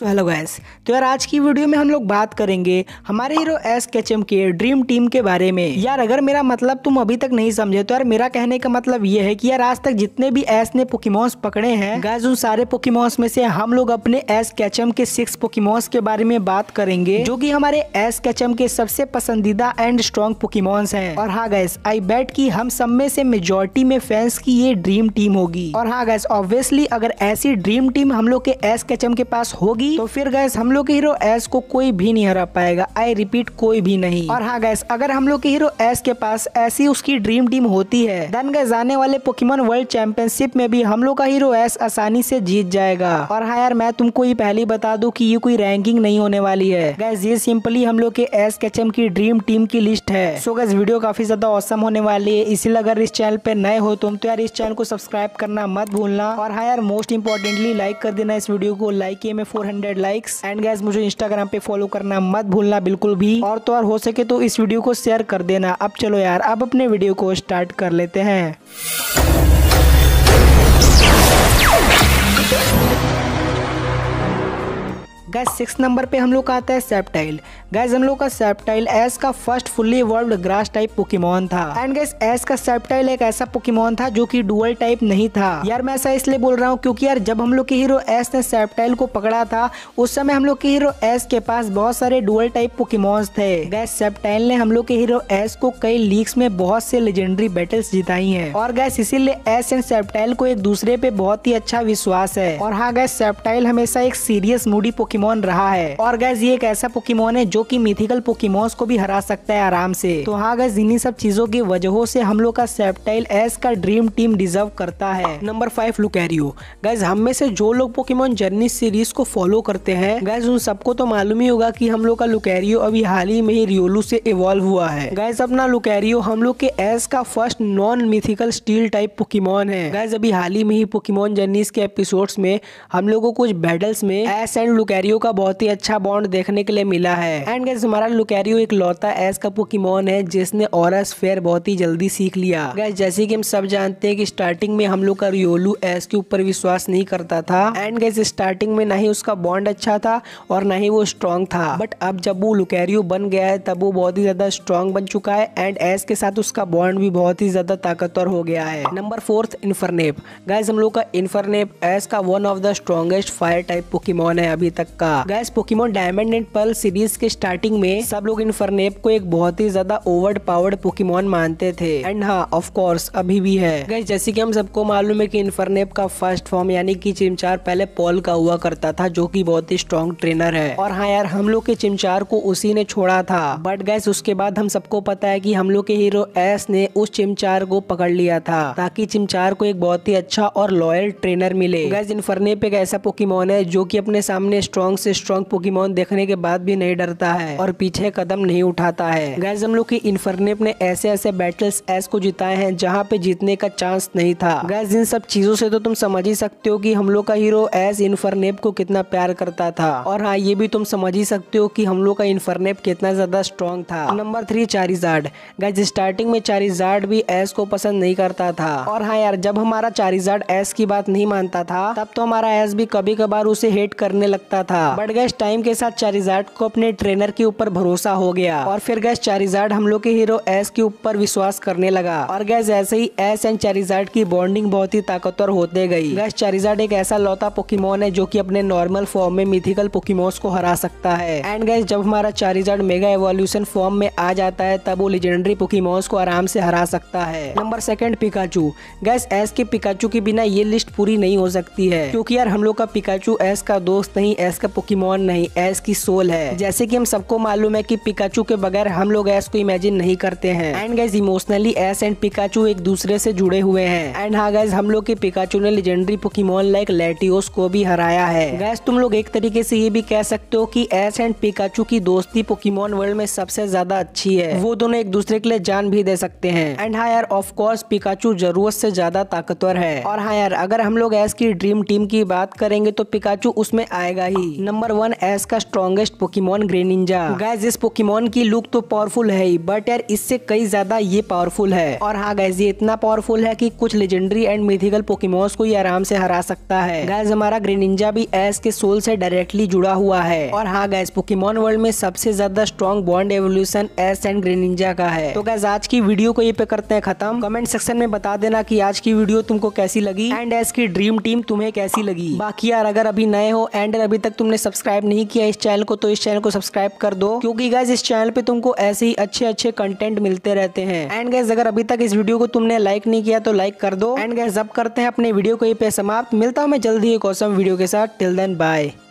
so hello guys तो यार आज की वीडियो में हम लोग बात करेंगे हमारे हीरो एस केचम के ड्रीम टीम के बारे में यार अगर मेरा मतलब तुम अभी तक नहीं समझे तो यार मेरा कहने का मतलब ये है कि यार आज तक जितने भी एस ने पोकीमोस पकड़े हैं गैस उन सारे पोकीमोस में से हम लोग अपने एस कैचम के सिक्स पोकीमोस के बारे में बात करेंगे जो की हमारे एस कैचम के सबसे पसंदीदा एंड स्ट्रॉन्ग पोकीमोन्स है और हाँ गैस आई बेट की हम सब में से मेजोरिटी में फैंस की ये ड्रीम टीम होगी और हाँ गैस ऑब्वियसली अगर ऐसी ड्रीम टीम हम लोग के एस कैचम के पास होगी थी तो फिर गैस हम लोग के हीरो एस को कोई भी नहीं हरा पाएगा आई रिपीट कोई भी नहीं और हाँ गैस अगर हम लोग के हीरो एस के पास ऐसी उसकी ड्रीम टीम होती है देन गैस आने वाले पोकेमोन वर्ल्ड चैंपियनशिप में भी हम लोग का हीरो एस आसानी से जीत जाएगा और हाँ यार मैं तुमको ये पहले बता दू की ये कोई रैंकिंग नहीं होने वाली है गैस ये सिंपली हम लोग के एस केचम की ड्रीम टीम की लिस्ट है सो गैस वीडियो काफी ज्यादा औसम होने वाली है इसीलिए अगर इस चैनल पे नए हो तुम तो यार इस चैनल को सब्सक्राइब करना मत भूलना और हाँ यार मोस्ट इम्पोर्टेंटली लाइक कर देना इस वीडियो को लाइक किए में four hundred likes and guys मुझे इंस्टाग्राम पे फॉलो करना मत भूलना बिल्कुल भी और तो और हो सके तो इस वीडियो को शेयर कर देना अब चलो यार अब अपने वीडियो को स्टार्ट कर लेते हैं गैस सिक्स नंबर पे हम लोग का आता है सेप्टाइल गैस हम लोग का सेप्टाइल एस का first fully world grass type Pokemon था एंड गैस एस का सेप्टाइल एक ऐसा पोकेमॉन था जो कि डुअल टाइप नहीं था यार मैं ऐसा इसलिए बोल रहा हूँ क्योंकि यार जब हम लोग के हीरो एस ने सेप्टाइल को पकड़ा था उस समय हम लोग के हीरो एस के पास बहुत सारे डुअल टाइप पोकेमॉन्स थे गैस सेप्टाइल ने हम लोग के हीरो एस को कई लीग में बहुत से लेजेंडरी बैटल्स जिताई है और गैस इसीलिए एस एंड सेप्टाइल को एक दूसरे पे बहुत ही अच्छा विश्वास है और हाँ गैस सेप्टाइल हमेशा एक सीरियस मूडी पोकी पोकीमोन रहा है और गैस ये एक ऐसा पोकीमोन है जो की मिथिकल पोकीमोन को भी हरा सकता है आराम से तो हाँ गैस इन्हीं सब चीजों की वजहों से हम लोग का सेप्टाइल एस का ड्रीम टीम डिजर्व करता है नंबर फाइव लुकैरियो गैस हम में से जो लोग पोकीमोन जर्नी सीरीज को फॉलो करते हैं गैस उन सबको तो मालूम ही होगा की हम लोग का लुकैरियो अभी हाल ही में ही रियोलू से इवॉल्व हुआ है गैस अपना लुकैरियो हम लोग के एस का first non mythical steel type Pokemon है गैस अभी हाल ही में ही पोकीमोन जर्नीस के एपिसोड्स में हम लोगों को कुछ बैटल्स में एस एंड लुकैरियो लुकैरियो का बहुत ही अच्छा बॉन्ड देखने के लिए मिला है एंड गैस हमारा लुकैरियो एक लौता एस का पोकीमोन है जिसने और फेयर बहुत ही जल्दी सीख लिया गैस जैसे कि हम सब जानते हैं कि स्टार्टिंग में हम लोग का रियोलू एस के ऊपर विश्वास नहीं करता था एंड गैस स्टार्टिंग में ना ही उसका बॉन्ड अच्छा था और ना ही वो स्ट्रांग था बट अब जब वो लुकैरियो बन गया है तब वो बहुत ही ज्यादा स्ट्रांग बन चुका है एंड एस के साथ उसका बॉन्ड भी बहुत ही ज्यादा ताकतवर हो गया है नंबर फोर्थ इन्फरनेप गैस हम लोग का इन्फरनेप एस का one of the strongest fire type Pokemon है अभी तक का guys Pokemon Diamond and Pearl series के स्टार्टिंग में सब लोग इनफर्नेप को एक बहुत ही ज्यादा ओवर पावर्ड पोकीमोन मानते थे एंड हाँ ऑफकोर्स अभी भी है गैस जैसे की हम सबको मालूम है की इन्फरनेप का फर्स्ट फॉर्म यानी की चिमचार पहले पॉल का हुआ करता था जो की बहुत ही स्ट्रॉन्ग ट्रेनर है और हाँ यार हम लोग के चिमचार को उसी ने छोड़ा था बट गैस उसके बाद हम सबको पता है की हम लोग के हीरो एस ने उस चिमचार को पकड़ लिया था ताकि चिमचार को एक बहुत ही अच्छा और लॉयल ट्रेनर मिले गैस इन्फरनेप एक ऐसा पोकीमोन है जो की अपने सामने स्ट्रॉन्ग स्ट्रॉन्ग से स्ट्रॉन्ग पोकीमोन देखने के बाद भी नहीं डरता है और पीछे कदम नहीं उठाता है गैस हम लोग की इन्फरनेप ने ऐसे ऐसे बैटल्स एस को जिताए हैं जहाँ पे जीतने का चांस नहीं था गैस इन सब चीजों से तो तुम समझ ही सकते हो की हम लोग का हीरो एस इन्फरनेप को कितना प्यार करता था और हाँ ये भी तुम समझ ही सकते हो की हम लोग का इन्फरनेप कितना ज्यादा स्ट्रॉन्ग था number three Charizard guys starting में चारिजार्ड भी एस को पसंद नहीं करता था और हाँ यार जब हमारा चारिजार्ड एस की बात नहीं मानता था तब तो हमारा एस भी कभी कभार उसे हेट करने लगता था था बट गैस टाइम के साथ चारिजार्ड को अपने ट्रेनर के ऊपर भरोसा हो गया और फिर गैस चारिजार्ड हम लोग के हीरो एस के ऊपर विश्वास करने लगा और गैस ऐसे ही एस एंड चारिजार्ड की बॉन्डिंग बहुत ही ताकतवर होते गई गैस चारिजार्ड एक ऐसा लौता पोकीमोन है जो की अपने नॉर्मल फॉर्म में मिथिकल पोकीमोन्स को हरा सकता है एंड गैस जब हमारा चारिजार्ड मेगा एवोल्यूशन फॉर्म में आ जाता है तब वो लेजेंडरी पोकीमोन्स को आराम से हरा सकता है number second Pikachu guys Ash के पिकाचू के बिना ये लिस्ट पूरी नहीं हो सकती है क्योंकि यार हम लोग का पिकाचू एस का दोस्त नहीं एस का का तो पोकीमोन नहीं एस की सोल है जैसे की हम सबको मालूम है की पिकाचू के बगैर हम लोग एस को इमेजिन नहीं करते हैं and guys emotionally Ash and Pikachu एक दूसरे से जुड़े हुए हैं एंड हाँ गैस हम लोग के पिकाचू ने लेजेंडरी पोकीमोन लाइक लेटियोस को भी हराया है गैस तुम लोग एक तरीके से ये भी कह सकते हो की एस एंड पिकाचू की दोस्ती पोकीमोन वर्ल्ड में सबसे ज्यादा अच्छी है वो दोनों एक दूसरे के लिए जान भी दे सकते हैं एंड हाँ यार ऑफकोर्स पिकाचू जरूरत से ज्यादा ताकतवर है और हाँ यार अगर हम लोग एस की ड्रीम टीम की बात करेंगे तो पिकाचू उसमें आएगा ही नंबर वन एस का स्ट्रॉन्गेस्ट पोकीमोन ग्रेनिंजा गैस इस पोकीमोन की लुक तो पावरफुल है ही बट यार इससे कई ज्यादा ये पावरफुल है और हाँ गैस ये इतना पावरफुल है की कुछ लेजेंडरी एंड मिथिकल पोकीमोन को ये आराम से हरा सकता है गैस हमारा ग्रेनिंजा भी एस के सोल से डायरेक्टली जुड़ा हुआ है और हाँ गैस पोकीमोन वर्ल्ड में सबसे ज्यादा strong bond evolution Ash and Greninja का है तो गैस आज की वीडियो को ये पे करते हैं खत्म कमेंट सेक्शन में बता देना की आज की वीडियो तुमको कैसी लगी एंड एस की ड्रीम टीम तुम्हें कैसी लगी बाकी यार अगर अभी नए हो एंड अभी तक तुम तुमने सब्सक्राइब नहीं किया इस चैनल को तो इस चैनल को सब्सक्राइब कर दो क्योंकि गैस इस चैनल पे तुमको ऐसे ही अच्छे अच्छे कंटेंट मिलते रहते हैं एंड गैस अगर अभी तक इस वीडियो को तुमने लाइक नहीं किया तो लाइक कर दो एंड गैस जब करते हैं अपने वीडियो को ही पे समाप्त मिलता हूँ मैं जल्दी एक औसम वीडियो के साथ टिल देन बाय